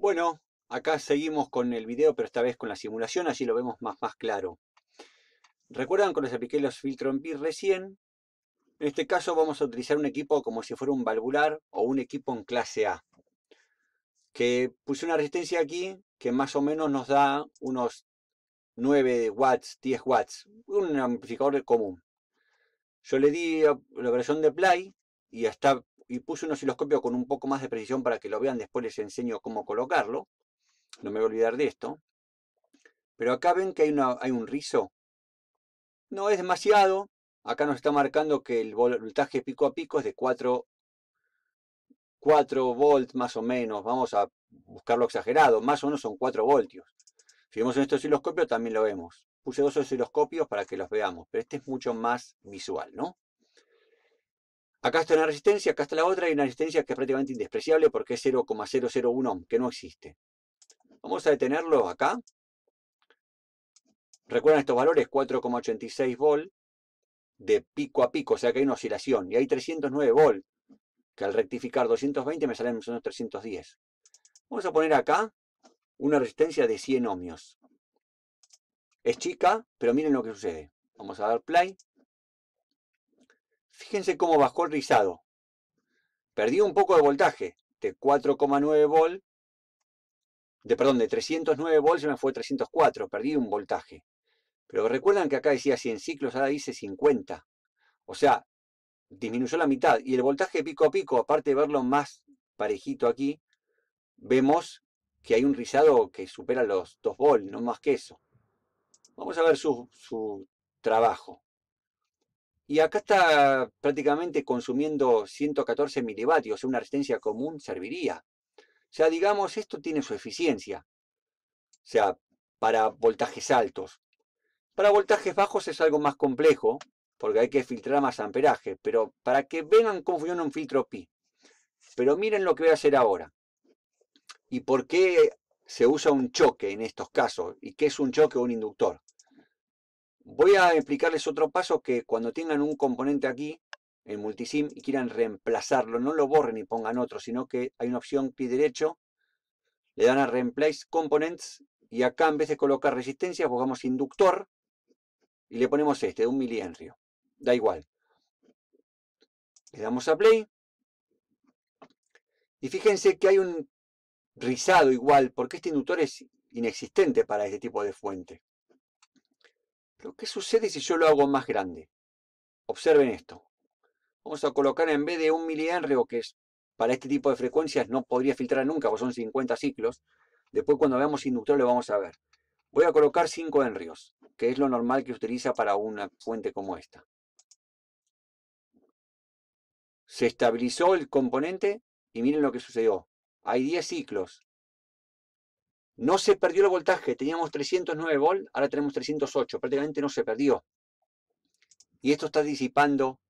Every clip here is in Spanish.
Bueno, acá seguimos con el video, pero esta vez con la simulación, así lo vemos más, más claro. Recuerdan que les apliqué los filtros en PIR recién. En este caso vamos a utilizar un equipo como si fuera un valvular o un equipo en clase A. Que puse una resistencia aquí que más o menos nos da unos 9 watts, 10 watts. Un amplificador común. Yo le di la operación de play y hasta y puse un osciloscopio con un poco más de precisión para que lo vean, después les enseño cómo colocarlo. No me voy a olvidar de esto. Pero acá ven que hay, una, hay un rizo. No es demasiado. Acá nos está marcando que el voltaje pico a pico es de 4, 4 volts más o menos. Vamos a buscarlo exagerado. Más o menos son 4 voltios. Si vemos en este osciloscopio también lo vemos. Puse dos osciloscopios para que los veamos, pero este es mucho más visual, ¿no? Acá está una resistencia, acá está la otra, y una resistencia que es prácticamente indespreciable porque es 0,001 ohm, que no existe. Vamos a detenerlo acá. Recuerden estos valores, 4,86 volt de pico a pico, o sea que hay una oscilación. Y hay 309 volt, que al rectificar 220 me salen unos 310. Vamos a poner acá una resistencia de 100 ohmios. Es chica, pero miren lo que sucede. Vamos a dar play. Fíjense cómo bajó el rizado. Perdió un poco de voltaje, de 4,9 volt, de, perdón, de 309 volts se me fue 304, perdí un voltaje. Pero recuerdan que acá decía 100 ciclos, ahora dice 50. O sea, disminuyó la mitad. Y el voltaje pico a pico, aparte de verlo más parejito aquí, vemos que hay un rizado que supera los 2 volts, no más que eso. Vamos a ver su, su trabajo. Y acá está prácticamente consumiendo 114 milivatios, una resistencia común serviría. O sea, digamos, esto tiene su eficiencia. O sea, para voltajes altos. Para voltajes bajos es algo más complejo, porque hay que filtrar más amperaje, pero para que vengan cómo funciona un filtro pi. Pero miren lo que voy a hacer ahora. ¿Y por qué se usa un choque en estos casos? ¿Y qué es un choque o un inductor? Voy a explicarles otro paso que cuando tengan un componente aquí, en multisim, y quieran reemplazarlo, no lo borren y pongan otro, sino que hay una opción clic derecho, le dan a Replace Components, y acá en vez de colocar resistencia, pongamos inductor, y le ponemos este, de un milienrio. Da igual. Le damos a Play. Y fíjense que hay un rizado igual, porque este inductor es inexistente para este tipo de fuente. ¿qué sucede si yo lo hago más grande? Observen esto. Vamos a colocar en vez de un milienrio, que es para este tipo de frecuencias no podría filtrar nunca, porque son 50 ciclos. Después cuando veamos inductor lo vamos a ver. Voy a colocar 5 enrios, que es lo normal que utiliza para una fuente como esta. Se estabilizó el componente y miren lo que sucedió. Hay 10 ciclos. No se perdió el voltaje, teníamos 309 volt, ahora tenemos 308, prácticamente no se perdió. Y esto está disipando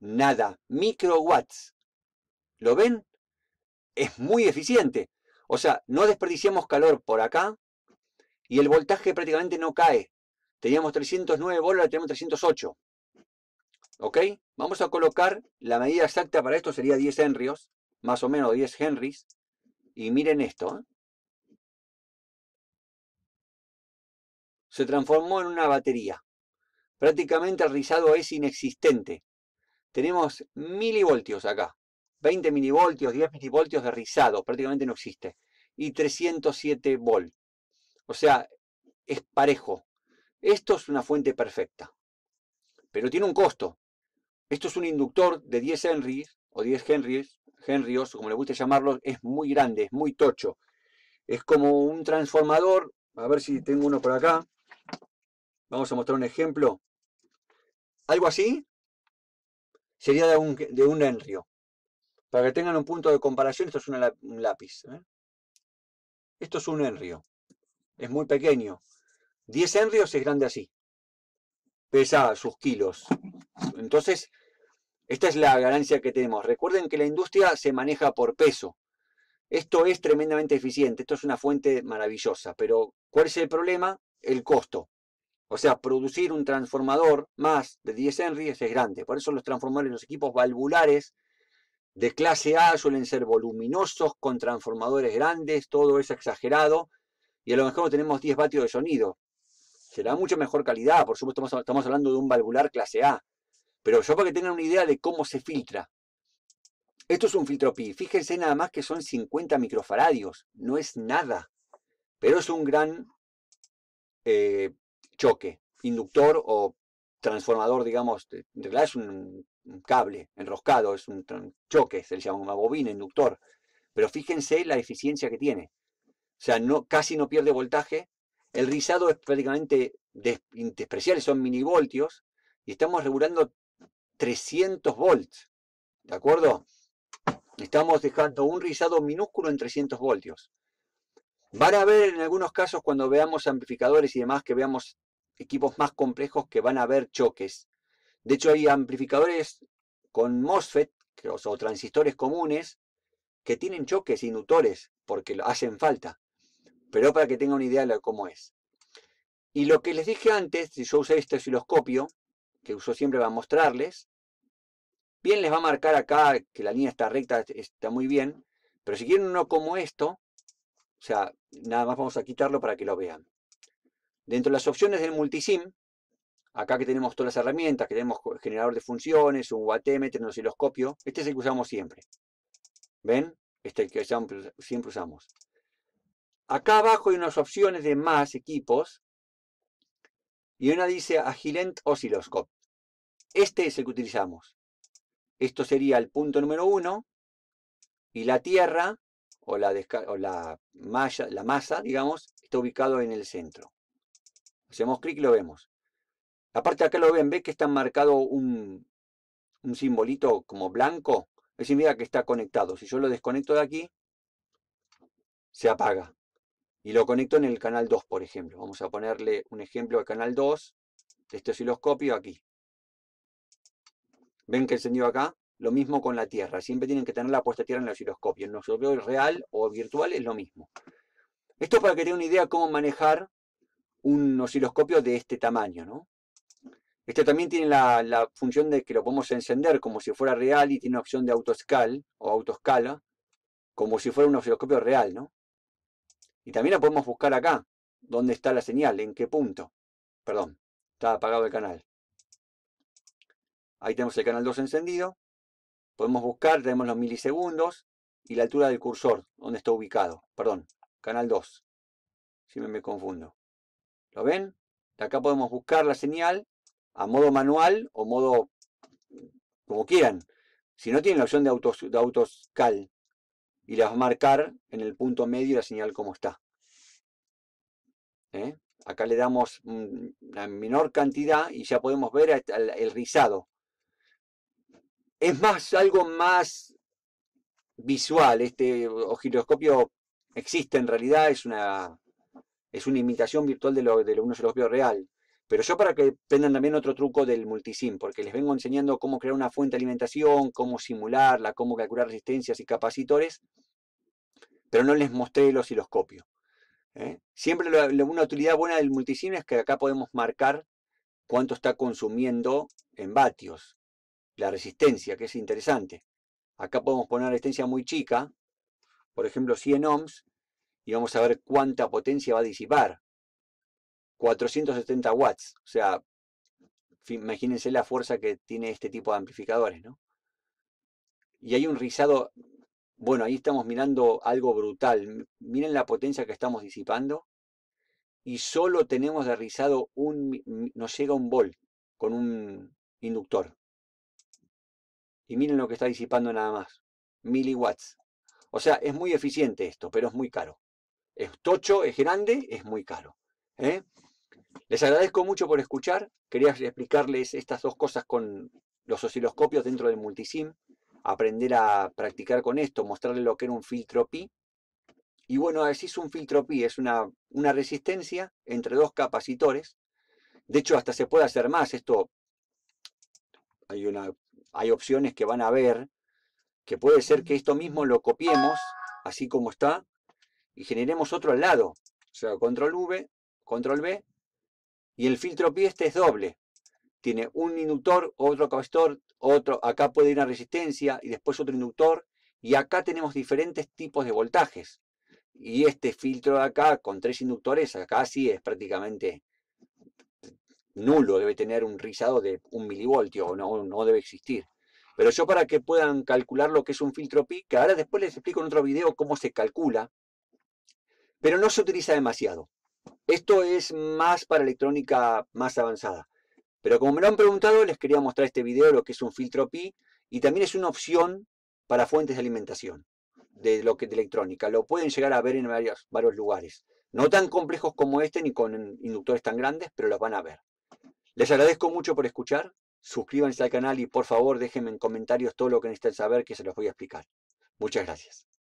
nada, microwatts. ¿Lo ven? Es muy eficiente. O sea, no desperdiciamos calor por acá y el voltaje prácticamente no cae. Teníamos 309 volts. ahora tenemos 308. ¿Ok? Vamos a colocar, la medida exacta para esto sería 10 henrios, más o menos 10 henrys. Y miren esto, ¿eh? se transformó en una batería. Prácticamente el rizado es inexistente. Tenemos milivoltios acá. 20 milivoltios, 10 milivoltios de rizado, prácticamente no existe. Y 307 volt. O sea, es parejo. Esto es una fuente perfecta. Pero tiene un costo. Esto es un inductor de 10 Henry o 10 henrys Henrys, como le guste llamarlo, es muy grande, es muy tocho. Es como un transformador, a ver si tengo uno por acá. Vamos a mostrar un ejemplo. Algo así sería de un, de un Para que tengan un punto de comparación, esto es un lápiz. ¿eh? Esto es un enrio. Es muy pequeño. 10 enrios es grande así. Pesa sus kilos. Entonces, esta es la ganancia que tenemos. Recuerden que la industria se maneja por peso. Esto es tremendamente eficiente, esto es una fuente maravillosa, pero ¿cuál es el problema? El costo. O sea, producir un transformador más de 10 Henry es grande. Por eso los transformadores, los equipos valvulares de clase A suelen ser voluminosos, con transformadores grandes, todo es exagerado. Y a lo mejor tenemos 10 vatios de sonido. Será mucho mejor calidad, por supuesto estamos hablando de un valvular clase A. Pero yo para que tengan una idea de cómo se filtra. Esto es un filtro pi. Fíjense nada más que son 50 microfaradios. No es nada. Pero es un gran eh, choque, inductor o transformador, digamos, de, realidad es un, cable enroscado, es un, choque, se le llama una bobina, inductor. Pero fíjense la eficiencia que tiene. O sea, no, casi no pierde voltaje. El rizado es prácticamente despreciable, son minivoltios. Y estamos regulando 300 volts. ¿De acuerdo? Estamos dejando un rizado minúsculo en 300 voltios. Van a ver en algunos casos cuando veamos amplificadores y demás que veamos equipos más complejos que van a haber choques. De hecho, hay amplificadores con MOSFET o transistores comunes que tienen choques inductores porque hacen falta. Pero para que tengan una idea de cómo es. Y lo que les dije antes, si yo usé este osciloscopio, que uso siempre para mostrarles, bien les va a marcar acá que la línea está recta, está muy bien, pero si quieren uno como esto, o sea, nada más vamos a quitarlo para que lo vean. Dentro de las opciones del multisim, acá que tenemos todas las herramientas, que tenemos generador de funciones, un wattmeter, un osciloscopio, este es el que usamos siempre. ¿Ven? Este es el que siempre usamos. Acá abajo hay unas opciones de más equipos. Y una dice Agilent Oscilloscope. Este es el que utilizamos. Esto sería el punto número uno. Y la tierra, o la, la masa, digamos, está ubicado en el centro. Hacemos clic y lo vemos. Aparte acá lo ven, ve que está marcado un, un simbolito como blanco. Es indica que está conectado. Si yo lo desconecto de aquí, se apaga. Y lo conecto en el canal 2, por ejemplo. Vamos a ponerle un ejemplo al canal 2. Este osciloscopio aquí. ¿Ven que encendió acá? Lo mismo con la Tierra. Siempre tienen que tener la puesta tierra en el osciloscopio. En el real o virtual es lo mismo. Esto para que tengan una idea de cómo manejar un osciloscopio de este tamaño, ¿no? Este también tiene la, función de que lo podemos encender como si fuera real y tiene una opción de autoscal o autoscala, como si fuera un osciloscopio real, ¿no? Y también la podemos buscar acá, dónde está la señal, en qué punto. Perdón, está apagado el canal. Ahí tenemos el canal 2 encendido. Podemos buscar, tenemos los milisegundos y la altura del cursor, donde está ubicado. Perdón, canal 2. Si me confundo. ¿Lo ven? acá podemos buscar la señal a modo manual o modo como quieran. Si no tienen la opción de, autoscal y las marcar en el punto medio la señal como está. ¿Eh? Acá le damos la menor cantidad y ya podemos ver el rizado. Es más algo más visual. Este giroscopio existe en realidad, es una es una imitación virtual de, lo, de los vio real. Pero yo para que aprendan también otro truco del multisim, porque les vengo enseñando cómo crear una fuente de alimentación, cómo simularla, cómo calcular resistencias y capacitores, pero no les mostré el osciloscopio. ¿eh? Siempre una utilidad buena del multisim es que acá podemos marcar cuánto está consumiendo en vatios, la resistencia, que es interesante. Acá podemos poner una resistencia muy chica, por ejemplo 100 ohms, y vamos a ver cuánta potencia va a disipar. 470 watts, o sea, imagínense la fuerza que tiene este tipo de amplificadores, ¿no? Y hay un rizado, bueno, ahí estamos mirando algo brutal. Miren la potencia que estamos disipando y solo tenemos de rizado un, nos llega un volt con un inductor. Y miren lo que está disipando nada más, miliwatts. O sea, es muy eficiente esto, pero es muy caro es tocho, es grande, es muy caro. ¿eh? Les agradezco mucho por escuchar. Quería explicarles estas dos cosas con los osciloscopios dentro del multisim, aprender a practicar con esto, mostrarles lo que era un filtro pi. Y bueno, así es un filtro pi, es una, resistencia entre dos capacitores. De hecho, hasta se puede hacer más. Esto hay, una, hay opciones que van a ver, que puede ser que esto mismo lo copiemos, así como está, y generemos otro al lado. O sea, control V, control B, y el filtro pi este es doble. Tiene un inductor, otro capacitor, otro, acá puede ir una resistencia y después otro inductor, y acá tenemos diferentes tipos de voltajes. Y este filtro de acá, con tres inductores, acá sí es prácticamente nulo, debe tener un rizado de un milivoltio, no, no debe existir. Pero yo para que puedan calcular lo que es un filtro pi, que ahora después les explico en otro video cómo se calcula, pero no se utiliza demasiado. Esto es más para electrónica más avanzada. Pero como me lo han preguntado, les quería mostrar este video, lo que es un filtro Pi, y también es una opción para fuentes de alimentación de lo que electrónica. Lo pueden llegar a ver en varios, varios lugares. No tan complejos como este, ni con inductores tan grandes, pero los van a ver. Les agradezco mucho por escuchar. Suscríbanse al canal y por favor déjenme en comentarios todo lo que necesiten saber que se los voy a explicar. Muchas gracias.